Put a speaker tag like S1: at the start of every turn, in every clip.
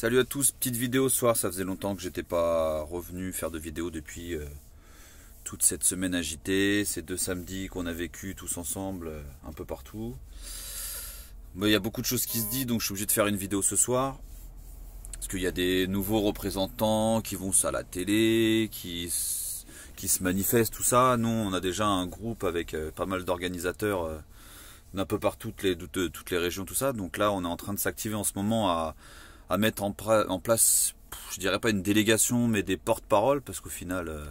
S1: Salut à tous, petite vidéo ce soir, ça faisait longtemps que j'étais pas revenu faire de vidéo depuis euh, toute cette semaine agitée, ces deux samedis qu'on a vécu tous ensemble euh, un peu partout. Mais il y a beaucoup de choses qui se disent donc je suis obligé de faire une vidéo ce soir. Parce qu'il y a des nouveaux représentants qui vont à la télé, qui, qui se manifestent, tout ça. Nous on a déjà un groupe avec euh, pas mal d'organisateurs d'un peu partout, les, toutes les régions, tout ça. Donc là on est en train de s'activer en ce moment à à mettre en, place, je dirais pas une délégation, mais des porte parole parce qu'au final, euh,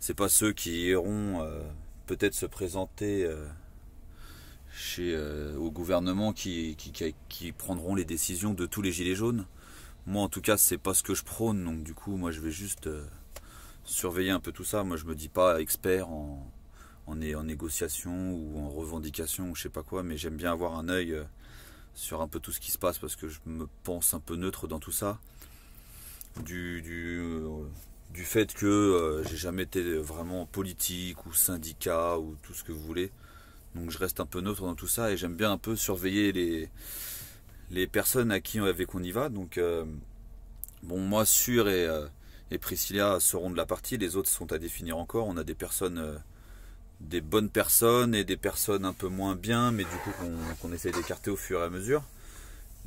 S1: c'est pas ceux qui iront euh, peut-être se présenter euh, chez, au gouvernement qui, qui, prendront les décisions de tous les gilets jaunes. Moi, en tout cas, c'est pas ce que je prône, donc du coup, moi, je vais juste surveiller un peu tout ça. Moi, je me dis pas expert en, en négociation ou en revendication ou je sais pas quoi, mais j'aime bien avoir un œil sur un peu tout ce qui se passe parce que je me pense un peu neutre dans tout ça. Du, du, euh, du fait que euh, j'ai jamais été vraiment politique ou syndicat ou tout ce que vous voulez. Donc je reste un peu neutre dans tout ça et j'aime bien un peu surveiller les, les personnes à qui on, avait qu'on y va. Donc euh, bon moi sûr et, et Priscilla seront de la partie, les autres sont à définir encore. On a des personnes des bonnes personnes et des personnes un peu moins bien, mais du coup qu'on essaie d'écarter au fur et à mesure.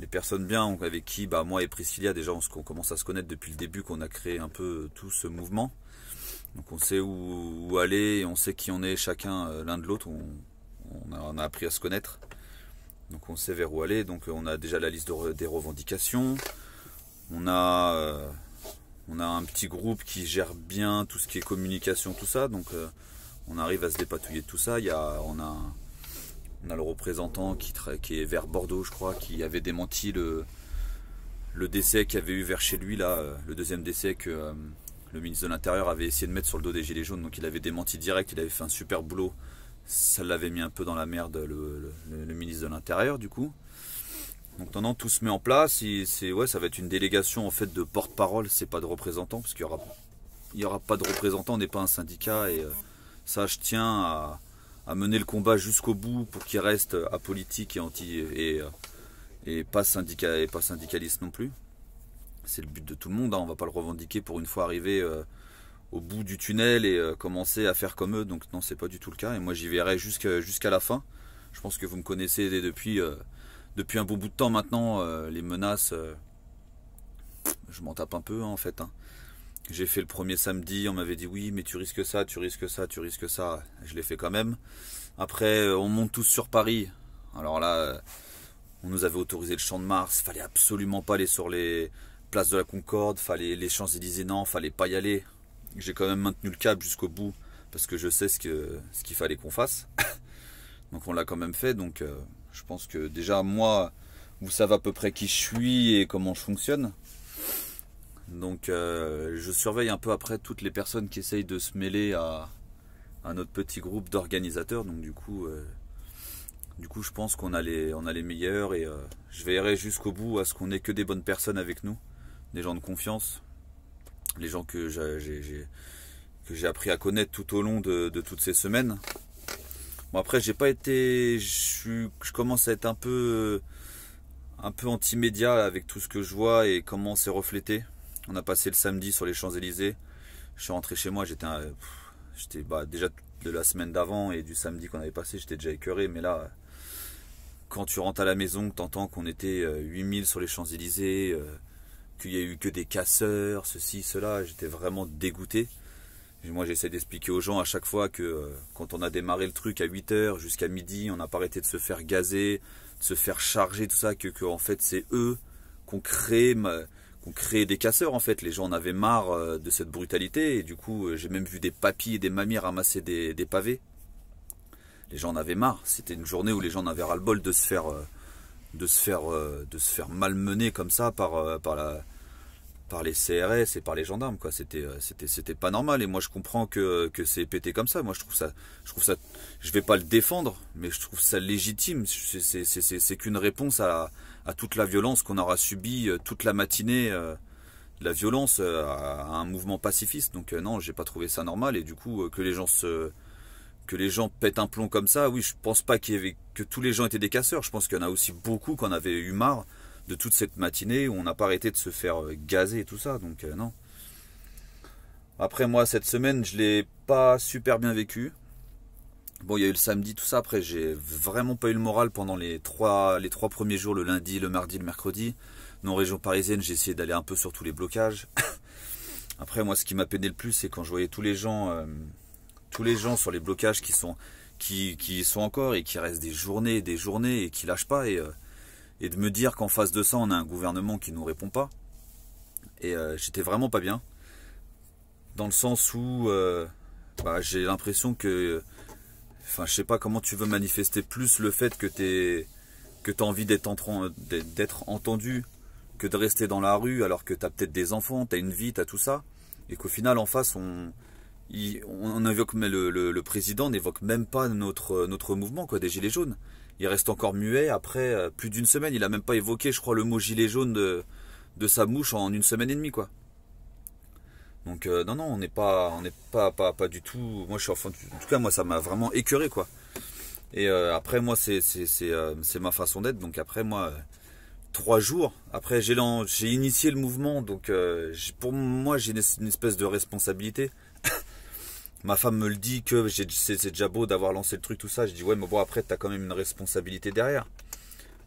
S1: Les personnes bien avec qui, bah, moi et Priscilla, déjà on, commence à se connaître depuis le début, qu'on a créé un peu euh, tout ce mouvement. Donc on sait où, aller, on sait qui on est chacun euh, l'un de l'autre, on, a, appris à se connaître. Donc on sait vers où aller, donc euh, on a déjà la liste des revendications, on a... on a un petit groupe qui gère bien tout ce qui est communication, tout ça. Donc, on arrive à se dépatouiller de tout ça. Il y a, on, a, on a le représentant qui, est vers Bordeaux, je crois, qui avait démenti le, le décès qu'il avait eu vers chez lui, là, le deuxième décès que euh, le ministre de l'Intérieur avait essayé de mettre sur le dos des Gilets jaunes. Donc il avait démenti direct, il avait fait un super boulot. Ça l'avait mis un peu dans la merde, le, ministre de l'Intérieur, du coup. Donc maintenant tout se met en place. C'est ouais, ça va être une délégation en fait de porte-parole, c'est pas de représentant. parce qu'il y aura il y aura pas de représentants. On n'est pas un syndicat et euh, ça, je tiens à, mener le combat jusqu'au bout pour qu'il reste apolitique et anti et, euh, pas et pas syndicaliste non plus. C'est le but de tout le monde. On hein. On va pas le revendiquer pour une fois arrivé euh, au bout du tunnel et euh, commencer à faire comme eux. Donc non, c'est pas du tout le cas. Et moi, j'y verrai jusqu'à la fin. Je pense que vous me connaissez depuis depuis un bon bout de temps maintenant. les menaces, je m'en tape un peu hein, en fait. Hein. J'ai fait le premier samedi, on m'avait dit oui, mais tu risques ça, tu risques ça, tu risques ça. Je l'ai fait quand même. Après, euh, on monte tous sur Paris. Alors là, euh, on nous avait autorisé le Champ de Mars. Fallait absolument pas aller sur les places de la Concorde. Fallait les Champs-Élysées, non, fallait pas y aller. J'ai quand même maintenu le cap jusqu'au bout parce que je sais ce qu'il ce qu'il fallait qu'on fasse. donc on l'a quand même fait. Donc euh, je pense que déjà moi, vous savez à peu près qui je suis et comment je fonctionne. Donc euh, je surveille un peu après toutes les personnes qui essayent de se mêler à, notre petit groupe d'organisateurs. Donc du coup, euh, du coup je pense qu'on a les, meilleurs et euh, je veillerai jusqu'au bout à ce qu'on ait que des bonnes personnes avec nous, des gens de confiance, les gens que j'ai, que j'ai appris à connaître tout au long de, toutes ces semaines. Bon après j'ai pas été, je, commence à être un peu, un peu anti-média avec tout ce que je vois et comment c'est reflété. On a passé le samedi sur les Champs-Élysées. Je suis rentré chez moi, j'étais j'étais bah, déjà de la semaine d'avant et du samedi qu'on avait passé, j'étais déjà écœuré. Mais là, quand tu rentres à la maison, que entends qu'on était 8000 euh, sur les Champs-Élysées, euh, qu'il n'y a eu que des casseurs, ceci, cela, j'étais vraiment dégoûté. Moi, j'essaie d'expliquer aux gens à chaque fois que euh, quand on a démarré le truc à 8h jusqu'à midi, on n'a pas arrêté de se faire gazer, de se faire charger, tout ça, que, en fait, c'est eux qu'on crée on créait des casseurs en fait. Les gens en avaient marre euh, de cette brutalité et du coup euh, j'ai même vu des papis et des mamies ramasser des, pavés. Les gens en avaient marre. C'était une journée où les gens en avaient ras le bol de se faire euh, de se faire de se faire malmener comme ça par par la par les CRS et par les gendarmes quoi c'était c'était c'était pas normal et moi je comprends que, que c'est pété comme ça moi je trouve ça je trouve ça je vais pas le défendre mais je trouve ça légitime c'est c'est qu'une réponse à à toute la violence qu'on aura subie euh, toute la matinée, euh, la violence euh, à un mouvement pacifiste. Donc non, non, j'ai pas trouvé ça normal et du coup que les gens se que les gens pètent un plomb comme ça, oui, je pense pas qu'il y avait que tous les gens étaient des casseurs. Je pense qu'il y en a aussi beaucoup qu'on avait eu marre de toute cette matinée où on n'a pas arrêté de se faire gazer et tout ça. Donc non. Après moi cette semaine, je l'ai pas super bien vécu. Bon, il y a eu le samedi, tout ça. Après, j'ai vraiment pas eu le moral pendant les trois, les trois premiers jours, le lundi, le mardi, le mercredi. Non, région parisienne, j'ai essayé d'aller un peu sur tous les blocages. Après, moi, ce qui m'a peiné le plus, c'est quand je voyais tous les gens, euh, tous les gens sur les blocages qui sont, qui, sont encore et qui restent des journées, des journées et qui lâchent pas. Euh, et, de me dire qu'en face de ça, on a un gouvernement qui nous répond pas. Et euh, j'étais vraiment pas bien. Dans le sens où bah, j'ai l'impression que Enfin, je sais pas comment tu veux manifester plus le fait que tu que as envie d'être entendu que de rester dans la rue alors que tu as peut-être des enfants, tu as une vie, tu as tout ça. Et qu'au final, en face, on, il, on mais le, président n'évoque même pas notre, notre mouvement quoi, des Gilets jaunes. Il reste encore muet après euh, plus d'une semaine. Il n'a même pas évoqué, je crois, le mot Gilet jaune de, de sa mouche en une semaine et demie. quoi. Donc euh, non, non, on n'est pas, on n'est pas, pas, pas, du tout. Moi, je suis En tout cas, moi, ça m'a vraiment écœuré, quoi. Et euh, après, moi, c'est, c'est, c'est, euh, c'est ma façon d'être. Donc après, moi, trois jours. Après, j'ai, j'ai initié le mouvement. Donc pour moi, j'ai une, espèce de responsabilité. ma femme me le dit que j'ai, c'est, déjà beau d'avoir lancé le truc, tout ça. Je dis ouais, mais bon, après, t'as quand même une responsabilité derrière.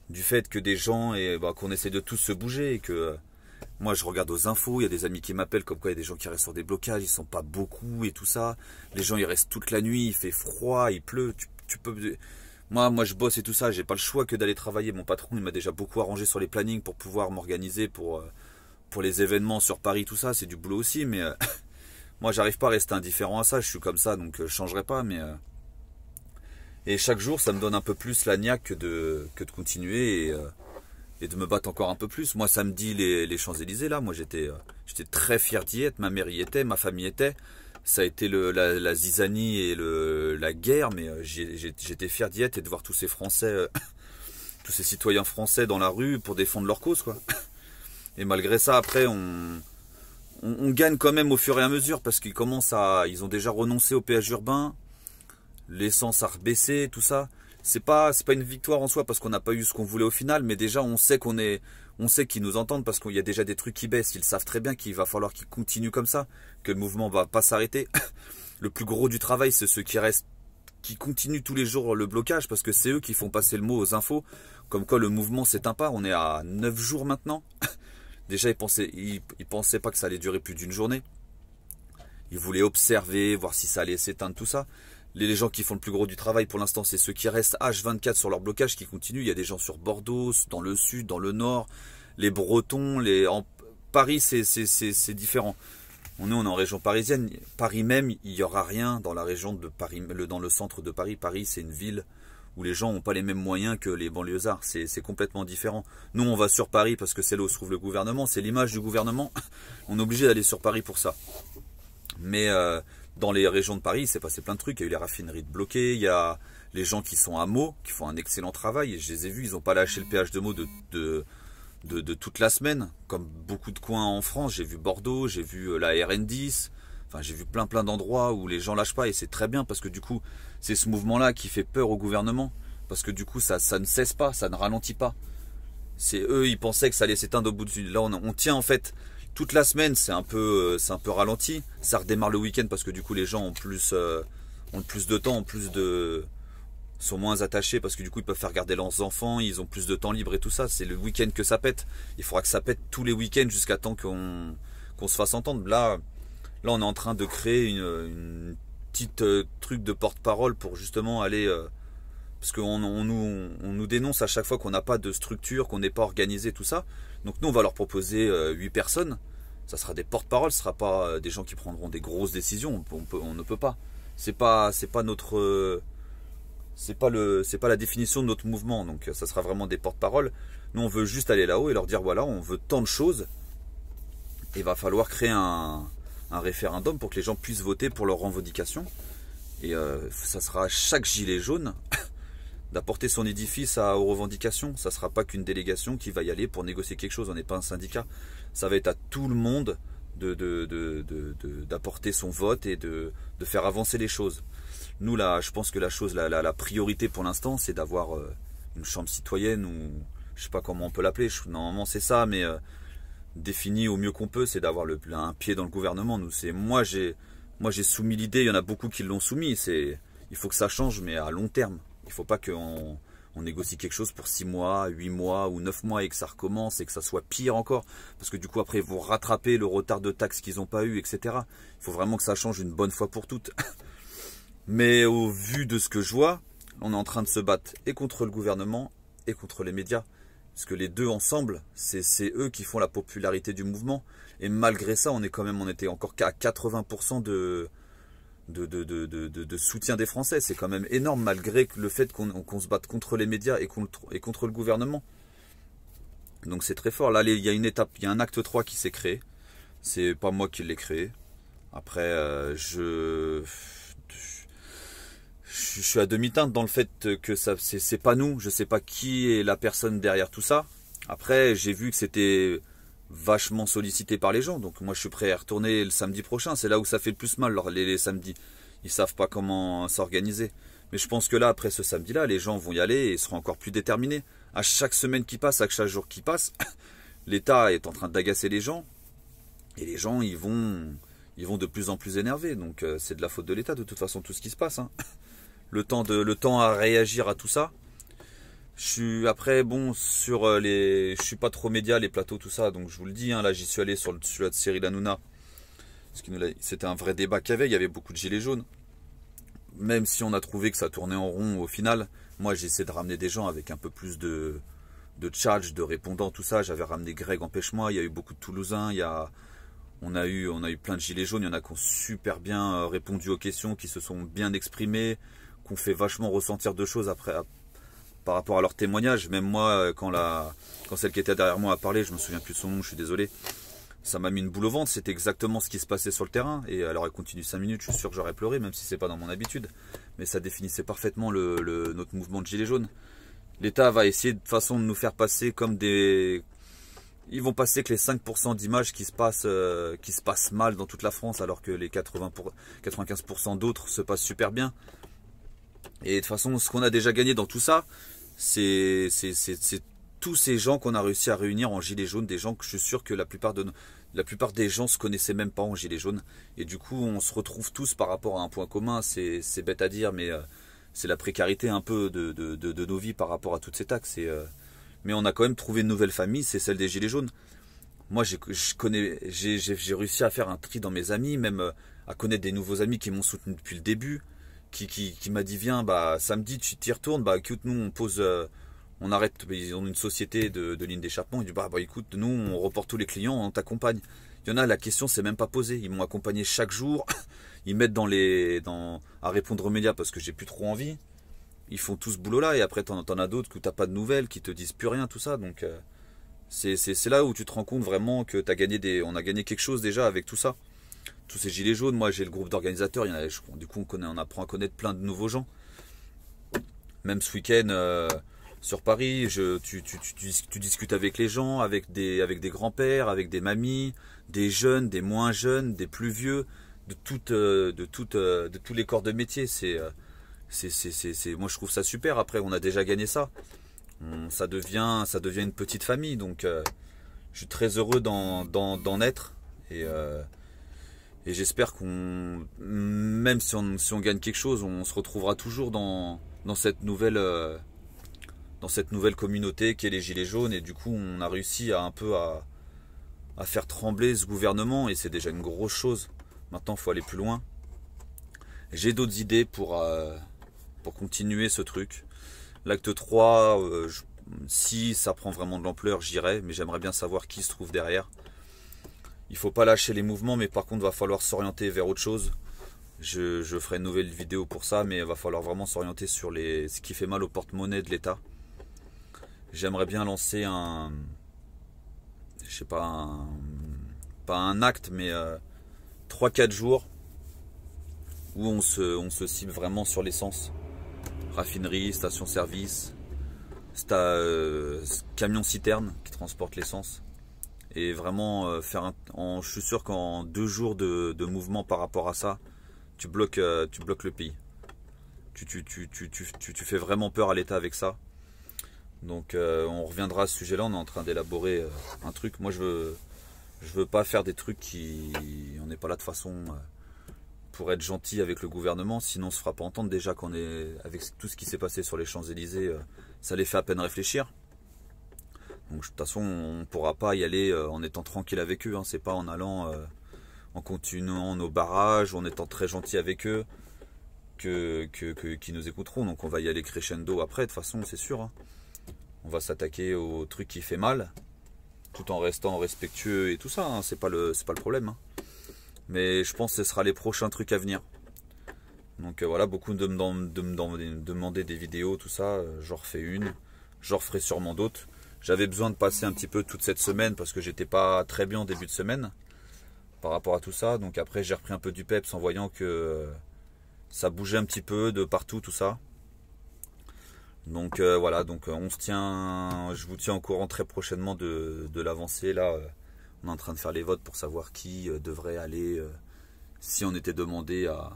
S1: Du fait que des gens et bah, qu'on essaie de tous se bouger et que moi, je regarde aux infos, il y a des amis qui m'appellent comme quoi il y a des gens qui restent sur des blocages, ils sont pas beaucoup et tout ça. Les gens, ils restent toute la nuit, il fait froid, il pleut, tu, peux... Moi, moi, je bosse et tout ça, j'ai pas le choix que d'aller travailler. Mon patron, il m'a déjà beaucoup arrangé sur les plannings pour pouvoir m'organiser pour, euh, pour les événements sur Paris, tout ça. C'est du boulot aussi, mais euh, moi, j'arrive pas à rester indifférent à ça. Je suis comme ça, donc euh, je changerai pas, mais... et chaque jour, ça me donne un peu plus la niaque que de, que de continuer et de me battre encore un peu plus. Moi, samedi, les, les Champs-Élysées, là, moi, j'étais euh, j'étais très fier d'y être. Ma mère y était, ma famille était. Ça a été la, zizanie et le, la guerre, mais euh, j'étais fier d'y être et de voir tous ces Français, euh, tous ces citoyens français dans la rue pour défendre leur cause, quoi. Et malgré ça, après, on, on, gagne quand même au fur et à mesure parce qu'ils commencent à, ils ont déjà renoncé au péage urbain, l'essence a rebaissé, tout ça c'est pas c'est pas une victoire en soi parce qu'on n'a pas eu ce qu'on voulait au final, mais déjà on sait qu'on est on sait qu'ils nous entendent parce qu'il y a déjà des trucs qui baissent. Ils savent très bien qu'il va falloir qu'ils continuent comme ça, que le mouvement va pas s'arrêter. le plus gros du travail, c'est ceux qui restent, qui continuent tous les jours le blocage parce que c'est eux qui font passer le mot aux infos. Comme quoi le mouvement s'éteint pas. On est à 9 jours maintenant. déjà ils pensaient pensaient pas que ça allait durer plus d'une journée. Ils voulaient observer, voir si ça allait s'éteindre tout ça les gens qui font le plus gros du travail pour l'instant, c'est ceux qui restent H24 sur leur blocage qui continuent. Il y a des gens sur Bordeaux, dans le sud, dans le nord, les Bretons, les en Paris, c'est différent. On on est en région parisienne. Paris même, il n'y aura rien dans la région de Paris, dans le centre de Paris. Paris, c'est une ville où les gens n'ont pas les mêmes moyens que les banlieusards. C'est complètement différent. Nous, on va sur Paris parce que c'est là où se trouve le gouvernement. C'est l'image du gouvernement. On est obligé d'aller sur Paris pour ça. Mais euh, dans les régions de Paris, il s'est passé plein de trucs. Il y a eu les raffineries de bloquées, il y a les gens qui sont à Meaux, qui font un excellent travail. Et je les ai vus, ils n'ont pas lâché le péage de Meaux de, toute la semaine. Comme beaucoup de coins en France, j'ai vu Bordeaux, j'ai vu euh, la RN10. Enfin, j'ai vu plein plein d'endroits où les gens lâchent pas et c'est très bien parce que du coup, c'est ce mouvement-là qui fait peur au gouvernement. Parce que du coup, ça, ça ne cesse pas, ça ne ralentit pas. C'est eux, ils pensaient que ça allait s'éteindre au bout de Là, on tient en fait toute la semaine, c'est un peu, euh, c'est un peu ralenti. Ça redémarre le week-end parce que du coup, les gens ont plus, euh, ont plus de temps, ont plus de, sont moins attachés parce que du coup, ils peuvent faire garder leurs enfants, ils ont plus de temps libre et tout ça. C'est le week-end que ça pète. Il faudra que ça pète tous les week-ends jusqu'à temps qu'on, qu'on se fasse entendre. Là, là, on est en train de créer une, petite euh, truc de porte-parole pour justement aller. parce qu'on on nous, on nous, dénonce à chaque fois qu'on n'a pas de structure, qu'on n'est pas organisé, tout ça. Donc nous, on va leur proposer 8 personnes ça sera des porte-paroles, ce sera pas euh, des gens qui prendront des grosses décisions. On, ne peut pas. C'est pas, c'est pas notre, euh, c'est pas le, c'est pas la définition de notre mouvement. Donc, euh, ça sera vraiment des porte-paroles. Nous, on veut juste aller là-haut et leur dire voilà, on veut tant de choses. Il va falloir créer un, référendum pour que les gens puissent voter pour leurs revendications. Et ça sera à chaque gilet jaune d'apporter son édifice à, aux revendications. Ça ne sera pas qu'une délégation qui va y aller pour négocier quelque chose. On n'est pas un syndicat ça va être à tout le monde d'apporter de, de, son vote et de, faire avancer les choses. Nous, là, je pense que la chose, la, priorité pour l'instant, c'est d'avoir euh, une chambre citoyenne ou je sais pas comment on peut l'appeler. Normalement, c'est ça, mais euh, défini au mieux qu'on peut, c'est d'avoir un pied dans le gouvernement. Nous, c'est moi, j'ai moi j'ai soumis l'idée. Il y en a beaucoup qui l'ont soumis. C'est il faut que ça change, mais à long terme. Il faut pas qu'on on négocie quelque chose pour 6 mois, 8 mois ou 9 mois et que ça recommence et que ça soit pire encore. Parce que du coup, après, vous rattrapez le retard de taxes qu'ils n'ont pas eu, etc. Il faut vraiment que ça change une bonne fois pour toutes. Mais au vu de ce que je vois, on est en train de se battre et contre le gouvernement et contre les médias. Parce que les deux ensemble, c'est eux qui font la popularité du mouvement. Et malgré ça, on est quand même, on était encore à 80% de, de, de, soutien des Français. C'est quand même énorme malgré le fait qu'on se batte contre les médias et contre, et contre le gouvernement. Donc c'est très fort. Là, il y a une étape, il y a un acte 3 qui s'est créé. C'est pas moi qui l'ai créé. Après, euh, je, je, suis à demi-teinte dans le fait que ça, c'est pas nous. Je sais pas qui est la personne derrière tout ça. Après, j'ai vu que c'était vachement sollicité par les gens. Donc moi je suis prêt à retourner le samedi prochain. C'est là où ça fait le plus mal les, les samedis. Ils savent pas comment s'organiser. Mais je pense que là, après ce samedi-là, les gens vont y aller et seront encore plus déterminés. À chaque semaine qui passe, à chaque jour qui passe, l'État est en train d'agacer les gens. Et les gens, ils vont, ils vont de plus en plus énervés. Donc euh, c'est de la faute de l'État, de toute façon, tout ce qui se passe. Hein. Le, temps de, le temps à réagir à tout ça, je suis après bon sur euh, les, je suis pas trop média, les plateaux, tout ça. Donc je vous le dis, hein, là j'y suis allé sur le celui de Cyril Hanouna, c'était un vrai débat qu'il y avait. Il y avait beaucoup de gilets jaunes. Même si on a trouvé que ça tournait en rond au final, moi j'essaie de ramener des gens avec un peu plus de de charge, de répondants, tout ça. J'avais ramené Greg Empêche-moi. Il y a eu beaucoup de Toulousains. Il y on a eu, on a eu plein de gilets jaunes. Il y en a qui ont super bien euh, répondu aux questions, qui se sont bien exprimés, qu'on fait vachement ressentir de choses après, par rapport à leurs témoignages, Même moi, euh, quand, celle qui était derrière moi a parlé, je me souviens plus de son nom, je suis désolé. Ça m'a mis une boule au ventre, c'était exactement ce qui se passait sur le terrain. Et alors elle continue 5 minutes, je suis sûr que j'aurais pleuré, même si ce n'est pas dans mon habitude. Mais ça définissait parfaitement le, notre mouvement de gilet jaune. L'État va essayer de façon de nous faire passer comme des. Ils vont passer que les 5% d'images qui, se passent, euh, qui se mal dans toute la France, alors que les 80 pour... 95% d'autres se passent super bien. Et de toute façon, ce qu'on a déjà gagné dans tout ça, c'est tous ces gens qu'on a réussi à réunir en gilets jaunes, des gens que je suis sûr que la plupart, de, la plupart des gens se connaissaient même pas en gilets jaunes. Et du coup, on se retrouve tous par rapport à un point commun. C'est bête à dire, mais euh, c'est la précarité un peu de, nos vies par rapport à toutes ces taxes. Euh, mais on a quand même trouvé une nouvelle famille, c'est celle des gilets jaunes. Moi, j'ai réussi à faire un tri dans mes amis, même euh, à connaître des nouveaux amis qui m'ont soutenu depuis le début qui, m'a dit viens bah, samedi tu y retournes bah écoute nous on pose euh, on arrête ils ont une société de, de ligne d'échappement il dit bah, bah, écoute nous on reporte tous les clients on t'accompagne il y en a la question c'est même pas posée ils m'ont accompagné chaque jour ils mettent dans les dans à répondre aux médias parce que j'ai plus trop envie ils font tout ce boulot là et après t'en en as d'autres que t'as pas de nouvelles qui te disent plus rien tout ça donc euh, c'est là où tu te rends compte vraiment que as gagné des on a gagné quelque chose déjà avec tout ça tous ces gilets jaunes. Moi, j'ai le groupe d'organisateurs. Il y en a, du coup, on, connaît, on apprend à connaître plein de nouveaux gens. Même ce week-end euh, sur Paris, je, tu, tu, tu, discutes avec les gens, avec des, avec des grands-pères, avec des mamies, des jeunes, des moins jeunes, des plus vieux, de, toutes, euh, de, euh, de tous les corps de métier. C'est, c'est, moi, je trouve ça super. Après, on a déjà gagné ça. ça, devient, ça devient une petite famille. Donc, je suis très heureux d'en, d'en, être. Et. Et j'espère qu'on, même si on, si on, gagne quelque chose, on se retrouvera toujours dans, dans cette nouvelle, euh, dans cette nouvelle communauté qu'est les Gilets jaunes. Et du coup, on a réussi à un peu à, à faire trembler ce gouvernement. Et c'est déjà une grosse chose. Maintenant, il faut aller plus loin. J'ai d'autres idées pour, euh, pour continuer ce truc. L'acte 3, euh, si ça prend vraiment de l'ampleur, j'irai. Mais j'aimerais bien savoir qui se trouve derrière il faut pas lâcher les mouvements, mais par contre, va falloir s'orienter vers autre chose. Je, ferai une nouvelle vidéo pour ça, mais il va falloir vraiment s'orienter sur les, ce qui fait mal au porte-monnaie de l'État. J'aimerais bien lancer un. Je sais pas, pas un acte, mais 3-4 euh, jours où on se, on se cible vraiment sur l'essence. Raffinerie, station-service, euh, camion-citerne qui transporte l'essence et vraiment euh, faire je suis sûr qu'en deux jours de, mouvement par rapport à ça, tu bloques, euh, tu bloques le pays. Tu, tu, tu, tu fais vraiment peur à l'État avec ça. Donc euh, on reviendra à ce sujet-là, on est en train d'élaborer un truc. Moi je veux, je veux pas faire des trucs qui... On n'est pas là de façon pour être gentil avec le gouvernement, sinon on se fera pas entendre déjà qu'on est... Avec tout ce qui s'est passé sur les Champs-Élysées, ça les fait à peine réfléchir de toute façon, on ne pourra pas y aller euh, en étant tranquille avec eux. Hein. C'est pas en allant, euh, en continuant nos barrages, en étant très gentil avec eux, que, que, qu'ils nous écouteront. Donc on va y aller crescendo après, de toute façon, c'est sûr. Hein. On va s'attaquer au truc qui fait mal, tout en restant respectueux et tout ça. Hein. C'est pas le pas le problème. Mais je pense que ce sera les prochains trucs à venir. Donc euh, voilà, beaucoup de me, demander des vidéos, tout ça. J'en refais une. J'en referai sûrement d'autres. J'avais besoin de passer un petit peu toute cette semaine parce que j'étais pas très bien en début de semaine par rapport à tout ça. Donc après, j'ai repris un peu du peps en voyant que euh, ça bougeait un petit peu de partout, tout ça. Donc euh, voilà, donc euh, on se tient, je vous tiens au courant très prochainement de, l'avancée. Là, on est en train de faire les votes pour savoir qui devrait aller, si on était demandé à,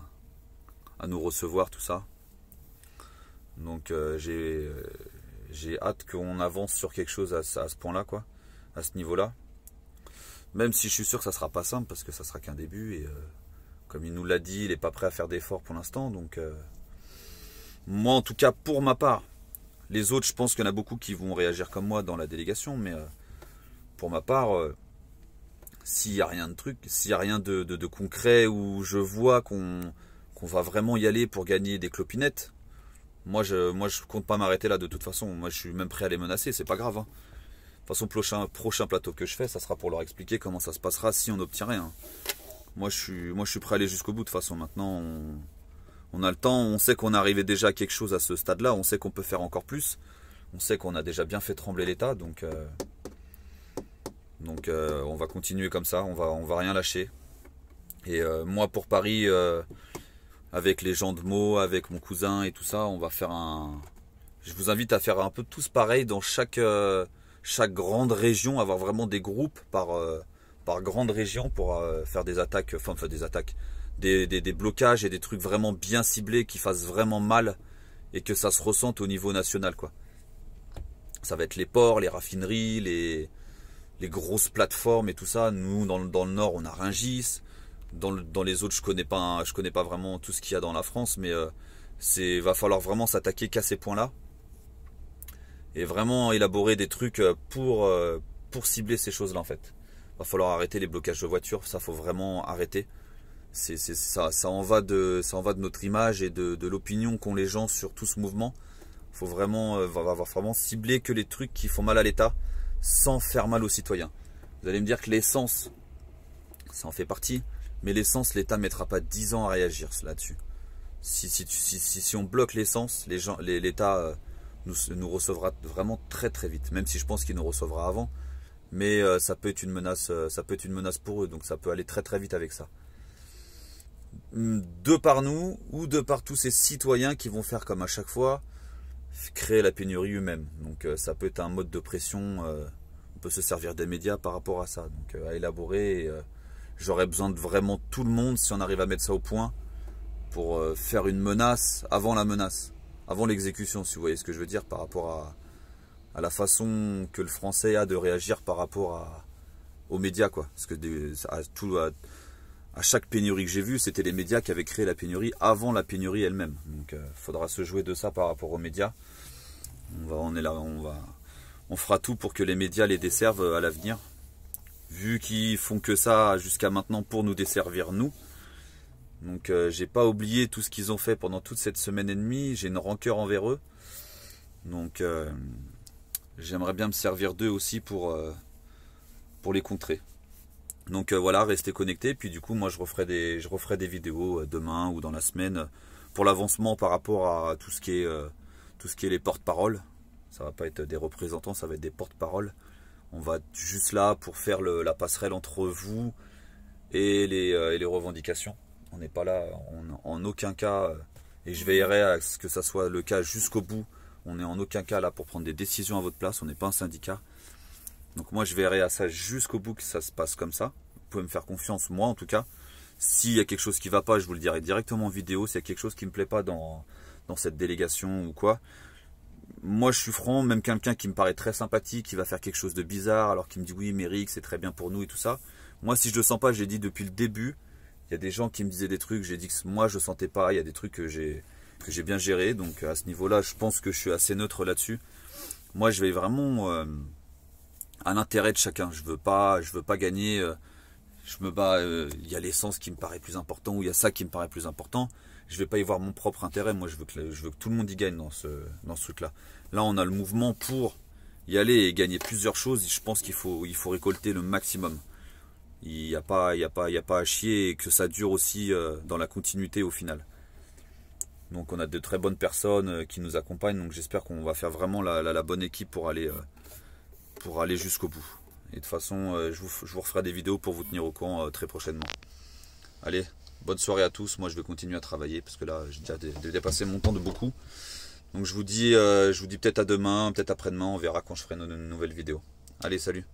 S1: nous recevoir, tout ça. Donc j'ai j'ai hâte qu'on avance sur quelque chose à, ce point-là, quoi, à ce niveau-là. Même si je suis sûr que ça sera pas simple, parce que ça sera qu'un début, et euh, comme il nous l'a dit, il n'est pas prêt à faire d'efforts pour l'instant, donc euh, moi en tout cas, pour ma part, les autres, je pense qu'il y en a beaucoup qui vont réagir comme moi dans la délégation, mais euh, pour ma part, s'il n'y a rien de truc, s'il a rien de, concret où je vois qu'on va vraiment y aller pour gagner des clopinettes, moi, je, moi, je compte pas m'arrêter là de toute façon. Moi, je suis même prêt à les menacer, c'est pas grave. Hein. De toute façon, prochain, prochain plateau que je fais, ça sera pour leur expliquer comment ça se passera si on n'obtient rien. Moi, je suis, moi, je suis prêt à aller jusqu'au bout. De toute façon, maintenant, on, a le temps. On sait qu'on est arrivé déjà à quelque chose à ce stade-là. On sait qu'on peut faire encore plus. On sait qu'on a déjà bien fait trembler l'État. Donc, euh, donc euh, on va continuer comme ça. On va, on va rien lâcher. Et euh, moi, pour Paris avec les gens de mots, avec mon cousin et tout ça. On va faire un. Je vous invite à faire un peu tous pareil dans chaque, euh, chaque grande région, avoir vraiment des groupes par, euh, par grande région pour euh, faire des attaques, enfin, des attaques, des, blocages et des trucs vraiment bien ciblés qui fassent vraiment mal et que ça se ressente au niveau national, quoi. Ça va être les ports, les raffineries, les, les grosses plateformes et tout ça. Nous, dans, dans le Nord, on a Ringis. Dans, les autres, je connais pas, je connais pas vraiment tout ce qu'il y a dans la France, mais euh, c'est va falloir vraiment s'attaquer qu'à ces points-là et vraiment élaborer des trucs euh, pour euh, pour cibler ces choses-là en fait. Va falloir arrêter les blocages de voitures, ça faut vraiment arrêter. C'est ça, ça en va de ça en va de notre image et de, l'opinion qu'ont les gens sur tout ce mouvement. Faut vraiment euh, va, va vraiment cibler que les trucs qui font mal à l'État sans faire mal aux citoyens. Vous allez me dire que l'essence, ça en fait partie mais l'essence, l'État mettra pas 10 ans à réagir là-dessus. Si, si, si, on bloque l'essence, l'État les les, l'État euh, nous, nous, recevra vraiment très très vite, même si je pense qu'il nous recevra avant. Mais euh, ça, peut être une menace, euh, ça peut être une menace pour eux, donc ça peut aller très très vite avec ça. Hmm, de par nous ou de par tous ces citoyens qui vont faire comme à chaque fois, créer la pénurie eux-mêmes. Donc ça peut être un mode de pression, on peut se servir des médias par rapport à ça, donc à élaborer. J'aurais besoin de vraiment tout le monde si on arrive à mettre ça au point pour euh, faire une menace avant la menace, avant l'exécution, si vous voyez ce que je veux dire, par rapport à, la façon que le français a de réagir par rapport à, aux médias. Quoi. Parce que à, tout, à, chaque pénurie que j'ai vue, c'était les médias qui avaient créé la pénurie avant la pénurie elle-même. Donc il euh, faudra se jouer de ça par rapport aux médias. On, va, on est là, on, va, on fera tout pour que les médias les desservent euh, à l'avenir vu qu'ils font que ça jusqu'à maintenant pour nous desservir nous. Donc euh, j'ai pas oublié tout ce qu'ils ont fait pendant toute cette semaine et demie, j'ai une rancœur envers eux. Donc euh, j'aimerais bien me servir d'eux aussi pour, euh, pour les contrer. Donc voilà, restez connectés, puis du coup moi je referai des, je referai des vidéos demain ou dans la semaine pour l'avancement par rapport à tout ce qui est, tout ce qui est les porte-paroles. Ça va pas être des représentants, ça va être des porte-paroles. On va juste là pour faire la passerelle entre vous euh, et les, revendications. On n'est pas là, en aucun cas, euh, et je veillerai à ce que ça soit le cas jusqu'au bout. On n'est en aucun cas là pour prendre des décisions à votre place, on n'est pas un syndicat. Donc moi je veillerai à ça jusqu'au bout que ça se passe comme ça. Vous pouvez me faire confiance, moi en tout cas. S'il y a quelque chose qui ne va pas, je vous le dirai directement en vidéo. S'il y a quelque chose qui ne me plaît pas dans cette délégation ou quoi, moi je suis franc, même quelqu'un qui me paraît très sympathique, qui va faire quelque chose de bizarre, alors qu'il me dit oui, Méric, c'est très bien pour nous et tout ça. Moi, si je le sens pas, j'ai dit depuis le début, il y a des gens qui me disaient des trucs, j'ai dit que moi je sentais pas, il y a des trucs que j'ai que j'ai bien géré, donc à ce niveau-là, je pense que je suis assez neutre là-dessus. Moi, je vais vraiment un euh, à l'intérêt de chacun. Je veux pas, je veux pas gagner. Euh, je me bats, euh, il y a l'essence qui me paraît plus important ou il y a ça qui me paraît plus important. Je ne vais pas y voir mon propre intérêt. Moi, je veux que, tout le monde y gagne dans ce, dans truc-là. Là, on a le mouvement pour y aller et gagner plusieurs choses. Je pense qu'il faut, il faut récolter le maximum. Il n'y a, pas, il a, pas, a pas à chier et que ça dure aussi euh, dans la continuité au final. Donc, on a de très bonnes personnes euh, qui nous accompagnent. Donc, j'espère qu'on va faire vraiment la, la bonne équipe pour aller, pour aller jusqu'au bout. Et de toute façon, euh, je vous, referai des vidéos pour vous tenir au courant euh, très prochainement. Allez, bonne soirée à tous. Moi, je vais continuer à travailler parce que là, j'ai déjà dépassé mon temps de beaucoup. Donc, je vous dis, euh, je vous dis peut-être à demain, peut-être après-demain. On verra quand je ferai une nouvelle vidéo. Allez, salut